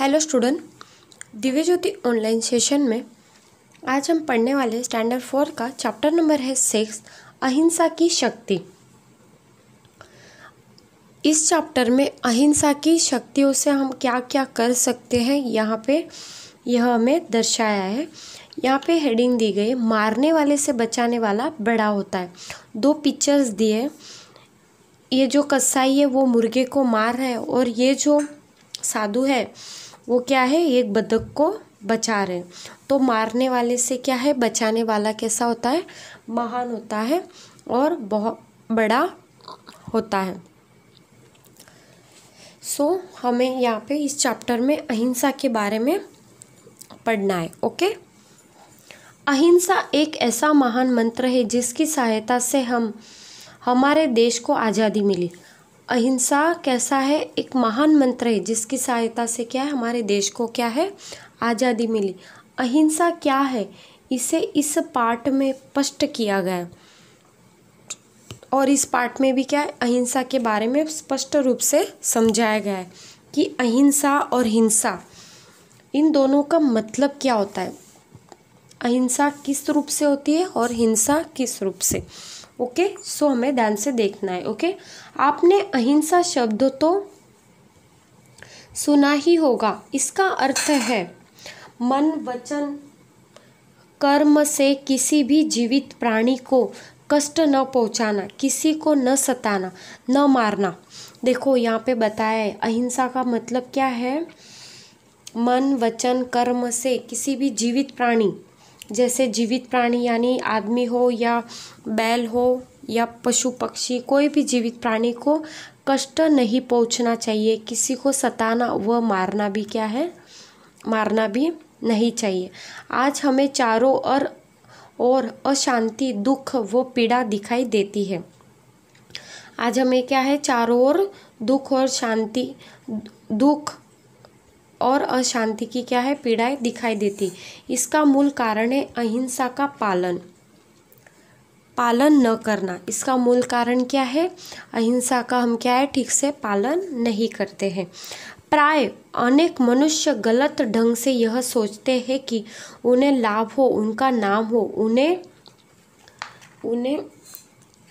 hello student दिव्य ज्योति online session में आज हम पढ़ने वाले स्टैंडर्ड फोर का चैप्टर नंबर है सिक्स अहिंसा की शक्ति इस चैप्टर में अहिंसा की शक्तियों से हम क्या क्या कर सकते हैं यहाँ पे यह हमें दर्शाया है यहाँ पे हेडिंग दी गई मारने वाले से बचाने वाला बड़ा होता है दो पिक्चर्स दिए ये जो कसाई है वो मुर्गे को मार रहा है और ये जो साधु है वो क्या है एक बदक को बचा रहे तो मारने वाले से क्या है बचाने वाला कैसा होता है महान होता है और बहुत बड़ा होता है सो so, हमें यहाँ पे इस चैप्टर में अहिंसा के बारे में पढ़ना है ओके अहिंसा एक ऐसा महान मंत्र है जिसकी सहायता से हम हमारे देश को आज़ादी मिली अहिंसा कैसा है एक महान मंत्र है जिसकी सहायता से क्या है हमारे देश को क्या है आज़ादी मिली अहिंसा क्या है इसे इस पाठ में स्पष्ट किया गया और इस पाठ में भी क्या है अहिंसा के बारे में स्पष्ट रूप से समझाया गया है कि अहिंसा और हिंसा इन दोनों का मतलब क्या होता है अहिंसा किस रूप से होती है और हिंसा किस रूप से ओके सो हमें ध्यान से देखना है ओके आपने अहिंसा शब्द तो सुना ही होगा इसका अर्थ है मन वचन कर्म से किसी भी जीवित प्राणी को कष्ट न पहुंचाना किसी को न सताना न मारना देखो यहाँ पे बताया है अहिंसा का मतलब क्या है मन वचन कर्म से किसी भी जीवित प्राणी जैसे जीवित प्राणी यानी आदमी हो या बैल हो या पशु पक्षी कोई भी जीवित प्राणी को कष्ट नहीं पहुंचना चाहिए किसी को सताना व मारना भी क्या है मारना भी नहीं चाहिए आज हमें चारों और और अशांति दुख व पीड़ा दिखाई देती है आज हमें क्या है चारों ओर दुख और शांति दुख और अशांति की क्या है पीड़ाएं दिखाई देती इसका मूल कारण है अहिंसा का पालन पालन न करना इसका मूल कारण क्या है अहिंसा का हम क्या है ठीक से पालन नहीं करते हैं प्राय अनेक मनुष्य गलत ढंग से यह सोचते हैं कि उन्हें लाभ हो उनका नाम हो उन्हें उन्हें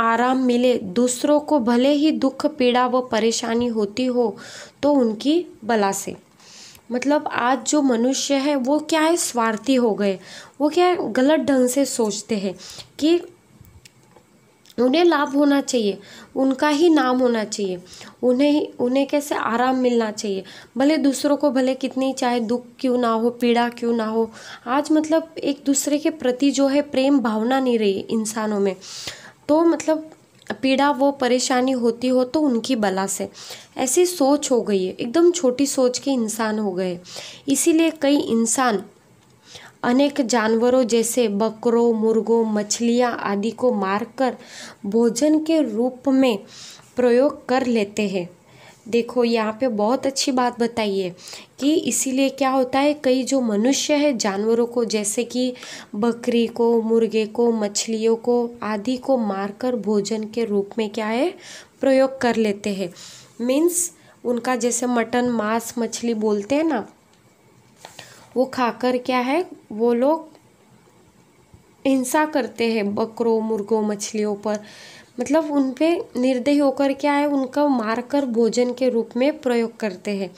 आराम मिले दूसरों को भले ही दुख पीड़ा व परेशानी होती हो तो उनकी बला से मतलब आज जो मनुष्य है वो क्या है स्वार्थी हो गए वो क्या है गलत ढंग से सोचते हैं कि उन्हें लाभ होना चाहिए उनका ही नाम होना चाहिए उन्हें उन्हें कैसे आराम मिलना चाहिए भले दूसरों को भले कितनी चाहे दुख क्यों ना हो पीड़ा क्यों ना हो आज मतलब एक दूसरे के प्रति जो है प्रेम भावना नहीं रही इंसानों में तो मतलब पीड़ा वो परेशानी होती हो तो उनकी बला से ऐसी सोच हो गई है एकदम छोटी सोच के इंसान हो गए इसीलिए कई इंसान अनेक जानवरों जैसे बकरों मुर्गों मछलियाँ आदि को मारकर भोजन के रूप में प्रयोग कर लेते हैं देखो यहाँ पे बहुत अच्छी बात बताई है कि इसीलिए क्या होता है कई जो मनुष्य है जानवरों को जैसे कि बकरी को मुर्गे को मछलियों को आदि को मारकर भोजन के रूप में क्या है प्रयोग कर लेते हैं मीन्स उनका जैसे मटन मांस मछली बोलते हैं ना वो खाकर क्या है वो लोग हिंसा करते हैं बकरों मुर्गों मछलियों पर मतलब उन पर निर्दय होकर क्या है उनका मारकर भोजन के रूप में प्रयोग करते हैं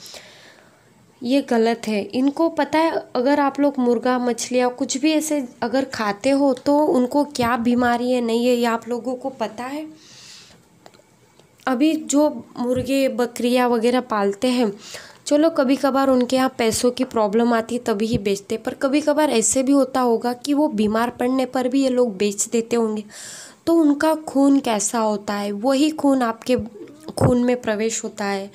ये गलत है इनको पता है अगर आप लोग मुर्गा मछलियाँ कुछ भी ऐसे अगर खाते हो तो उनको क्या बीमारी है नहीं है ये आप लोगों को पता है अभी जो मुर्गे बकरियाँ वगैरह पालते हैं चलो कभी कभार उनके यहाँ पैसों की प्रॉब्लम आती है तभी ही बेचते पर कभी कभार ऐसे भी होता होगा कि वो बीमार पड़ने पर भी ये लोग बेच देते होंगे तो उनका खून कैसा होता है वही खून आपके खून में प्रवेश होता है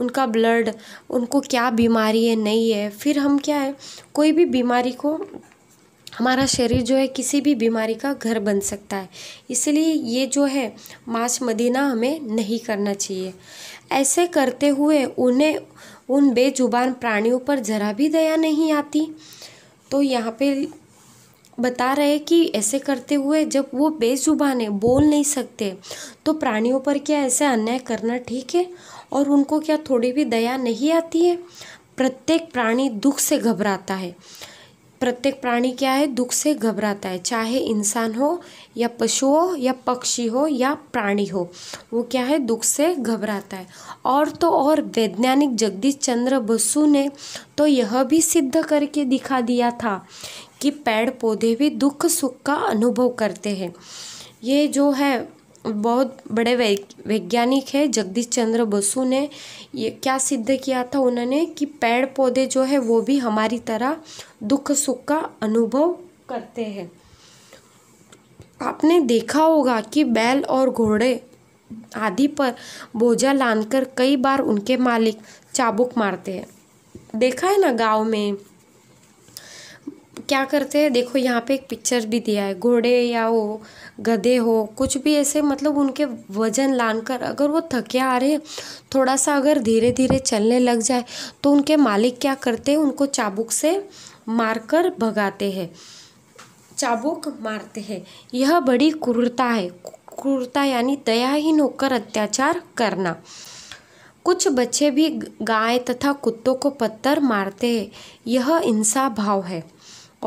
उनका ब्लड उनको क्या बीमारी है नहीं है फिर हम क्या है कोई भी बीमारी को हमारा शरीर जो है किसी भी बीमारी का घर बन सकता है इसलिए ये जो है माच मदीना हमें नहीं करना चाहिए ऐसे करते हुए उन्हें उन बेजुबान प्राणियों पर ज़रा भी दया नहीं आती तो यहाँ पे बता रहे हैं कि ऐसे करते हुए जब वो बेज़ुबान है बोल नहीं सकते तो प्राणियों पर क्या ऐसे अन्याय करना ठीक है और उनको क्या थोड़ी भी दया नहीं आती है प्रत्येक प्राणी दुख से घबराता है प्रत्येक प्राणी क्या है दुख से घबराता है चाहे इंसान हो या पशु हो या पक्षी हो या प्राणी हो वो क्या है दुख से घबराता है और तो और वैज्ञानिक जगदीश चंद्र बसु ने तो यह भी सिद्ध करके दिखा दिया था कि पेड़ पौधे भी दुख सुख का अनुभव करते हैं ये जो है बहुत बड़े वैज्ञानिक है जगदीश चंद्र बसु ने ये क्या सिद्ध किया था उन्होंने कि पेड़ पौधे जो है वो भी हमारी तरह दुख सुख का अनुभव करते हैं आपने देखा होगा कि बैल और घोड़े आदि पर बोझा लानकर कई बार उनके मालिक चाबुक मारते हैं देखा है ना गांव में क्या करते हैं देखो यहाँ पे एक पिक्चर भी दिया है घोड़े या वो गधे हो कुछ भी ऐसे मतलब उनके वजन लान कर अगर वो थके आ रहे थोड़ा सा अगर धीरे धीरे चलने लग जाए तो उनके मालिक क्या करते हैं उनको चाबुक से मार कर भगाते हैं चाबुक मारते हैं यह बड़ी क्रूरता है क्रूरता यानी दयाहीन होकर अत्याचार करना कुछ बच्चे भी गाय तथा कुत्तों को पत्थर मारते हैं यह हिंसा भाव है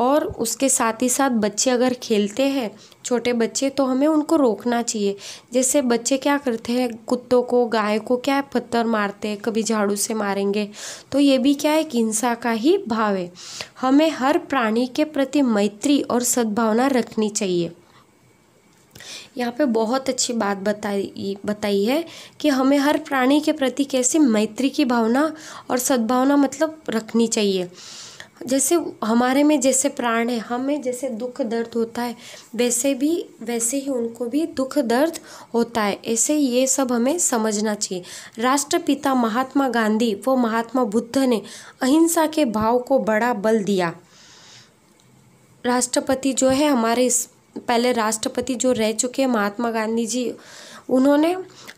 और उसके साथ ही साथ बच्चे अगर खेलते हैं छोटे बच्चे तो हमें उनको रोकना चाहिए जैसे बच्चे क्या करते हैं कुत्तों को गाय को क्या है पत्थर मारते हैं कभी झाड़ू से मारेंगे तो ये भी क्या एक हिंसा का ही भाव है हमें हर प्राणी के प्रति मैत्री और सद्भावना रखनी चाहिए यहाँ पे बहुत अच्छी बात बताई बताई है कि हमें हर प्राणी के प्रति कैसी मैत्री की भावना और सद्भावना मतलब रखनी चाहिए जैसे हमारे में जैसे प्राण है हमें जैसे दुख दर्द होता है वैसे भी वैसे ही उनको भी दुख दर्द होता है ऐसे ये सब हमें समझना चाहिए राष्ट्रपिता महात्मा गांधी व महात्मा बुद्ध ने अहिंसा के भाव को बड़ा बल दिया राष्ट्रपति जो है हमारे इस पहले राष्ट्रपति जो रह चुके हैं महात्मा गांधी जी उन्होंने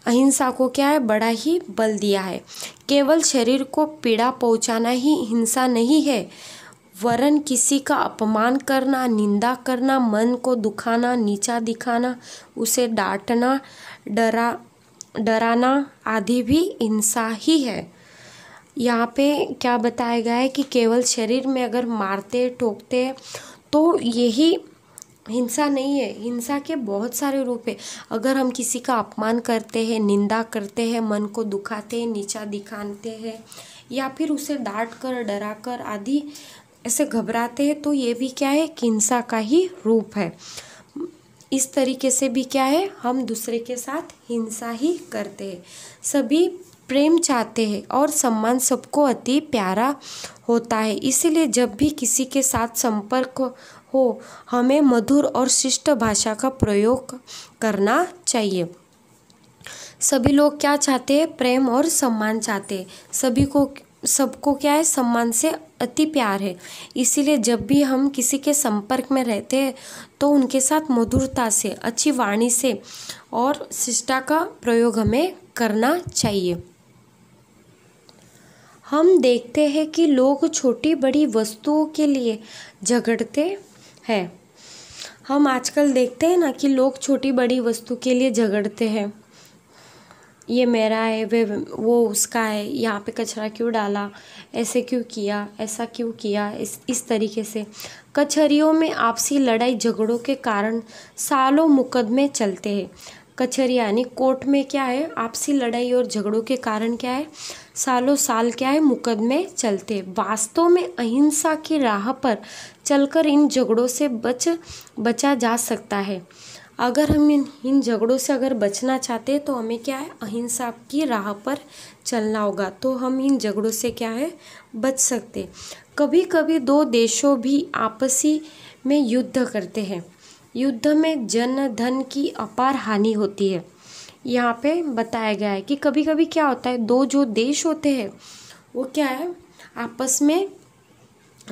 अहिंसा को क्या है बड़ा ही बल दिया है केवल शरीर को पीड़ा पहुंचाना ही हिंसा नहीं है वरन किसी का अपमान करना निंदा करना मन को दुखाना नीचा दिखाना उसे डांटना डरा डराना आदि भी हिंसा ही है यहाँ पे क्या बताया गया है कि केवल शरीर में अगर मारते ठोकते तो यही हिंसा नहीं है हिंसा के बहुत सारे रूप है अगर हम किसी का अपमान करते हैं निंदा करते हैं मन को दुखाते हैं नीचा दिखाते हैं या फिर उसे डांट कर डरा कर आदि ऐसे घबराते हैं तो ये भी क्या है हिंसा का ही रूप है इस तरीके से भी क्या है हम दूसरे के साथ हिंसा ही करते हैं सभी प्रेम चाहते हैं और सम्मान सबको अति प्यारा होता है इसलिए जब भी किसी के साथ संपर्क हो हमें मधुर और शिष्ट भाषा का प्रयोग करना चाहिए सभी लोग क्या चाहते हैं प्रेम और सम्मान चाहते हैं सभी को सबको क्या है सम्मान से अति प्यार है इसीलिए जब भी हम किसी के संपर्क में रहते हैं तो उनके साथ मधुरता से अच्छी वाणी से और शिष्टा का प्रयोग हमें करना चाहिए हम देखते हैं कि लोग छोटी बड़ी वस्तुओं के लिए झगड़ते है हम आजकल देखते हैं ना कि लोग छोटी बड़ी वस्तु के लिए झगड़ते हैं ये मेरा है वे वो उसका है यहाँ पे कचरा क्यों डाला ऐसे क्यों किया ऐसा क्यों किया इस इस तरीके से कचहरियों में आपसी लड़ाई झगड़ों के कारण सालों मुकदमे चलते हैं कचहरिया यानी कोर्ट में क्या है आपसी लड़ाई और झगड़ों के कारण क्या है सालों साल क्या है मुकदमे चलते वास्तव में अहिंसा की राह पर चलकर इन झगड़ों से बच बचा जा सकता है अगर हम इन इन झगड़ों से अगर बचना चाहते हैं तो हमें क्या है अहिंसा की राह पर चलना होगा तो हम इन झगड़ों से क्या है बच सकते कभी कभी दो देशों भी आपसी में युद्ध करते हैं युद्ध में जन धन की अपार हानि होती है यहाँ पे बताया गया है कि कभी कभी क्या होता है दो जो देश होते हैं वो क्या है आपस में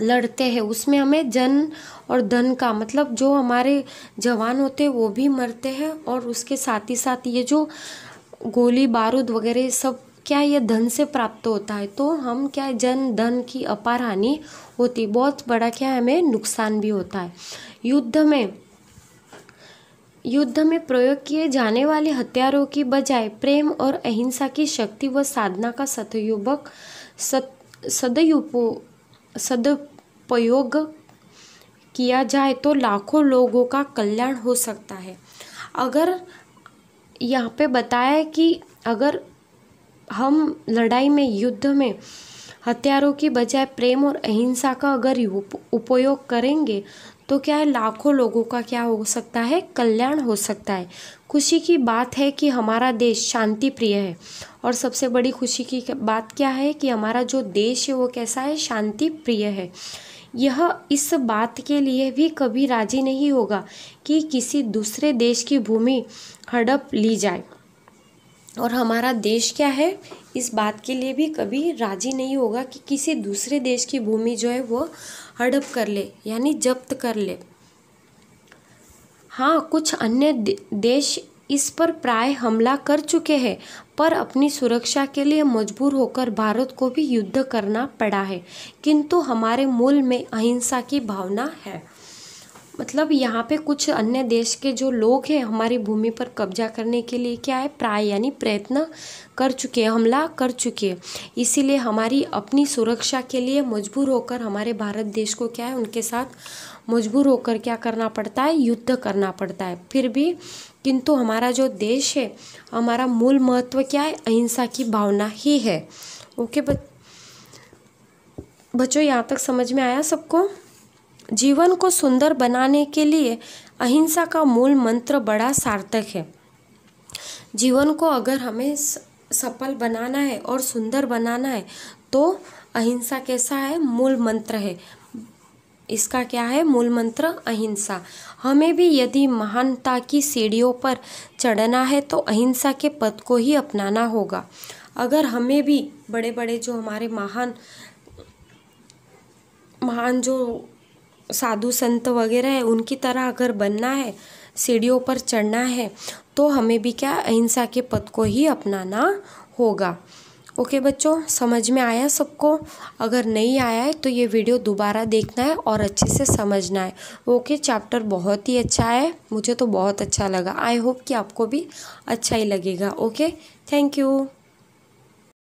लड़ते हैं उसमें हमें जन और धन का मतलब जो हमारे जवान होते हैं वो भी मरते हैं और उसके साथ ही साथ ये जो गोली बारूद वगैरह सब क्या ये धन से प्राप्त होता है तो हम क्या है जन धन की अपार हानि होती बहुत बड़ा क्या हमें नुकसान भी होता है युद्ध में युद्ध में प्रयोग किए जाने वाले हथियारों की बजाय प्रेम और अहिंसा की शक्ति व साधना का सतयुवक सत, सदयुपो सदुपयोग किया जाए तो लाखों लोगों का कल्याण हो सकता है अगर यहाँ पे बताया कि अगर हम लड़ाई में युद्ध में हथियारों की बजाय प्रेम और अहिंसा का अगर उपयोग करेंगे तो क्या है लाखों लोगों का क्या हो सकता है कल्याण हो सकता है खुशी की बात है कि हमारा देश शांति प्रिय है और सबसे बड़ी खुशी की बात क्या है कि हमारा जो देश है वो कैसा है शांति प्रिय है यह इस बात के लिए भी कभी राजी नहीं होगा कि किसी दूसरे देश की भूमि हड़प ली जाए और हमारा देश क्या है इस बात के लिए भी कभी राजी नहीं होगा कि किसी दूसरे देश की भूमि जो है वो हड़प कर ले यानी जब्त कर ले हाँ कुछ अन्य देश इस पर प्राय हमला कर चुके हैं पर अपनी सुरक्षा के लिए मजबूर होकर भारत को भी युद्ध करना पड़ा है किंतु हमारे मूल में अहिंसा की भावना है मतलब यहाँ पे कुछ अन्य देश के जो लोग हैं हमारी भूमि पर कब्जा करने के लिए क्या है प्राय यानी प्रयत्न कर चुके हैं हमला कर चुके हैं इसीलिए हमारी अपनी सुरक्षा के लिए मजबूर होकर हमारे भारत देश को क्या है उनके साथ मजबूर होकर क्या करना पड़ता है युद्ध करना पड़ता है फिर भी किंतु हमारा जो देश है हमारा मूल महत्व क्या है अहिंसा की भावना ही है ओके बच बच्चों यहाँ तक समझ में आया सबको जीवन को सुंदर बनाने के लिए अहिंसा का मूल मंत्र बड़ा सार्थक है जीवन को अगर हमें सफल बनाना है और सुंदर बनाना है तो अहिंसा कैसा है मूल मंत्र है इसका क्या है मूल मंत्र अहिंसा हमें भी यदि महानता की सीढ़ियों पर चढ़ना है तो अहिंसा के पद को ही अपनाना होगा अगर हमें भी बड़े बड़े जो हमारे महान महान जो साधु संत वगैरह है उनकी तरह अगर बनना है सीढ़ियों पर चढ़ना है तो हमें भी क्या अहिंसा के पद को ही अपनाना होगा ओके बच्चों समझ में आया सबको अगर नहीं आया है तो ये वीडियो दोबारा देखना है और अच्छे से समझना है ओके चैप्टर बहुत ही अच्छा है मुझे तो बहुत अच्छा लगा आई होप कि आपको भी अच्छा ही लगेगा ओके थैंक यू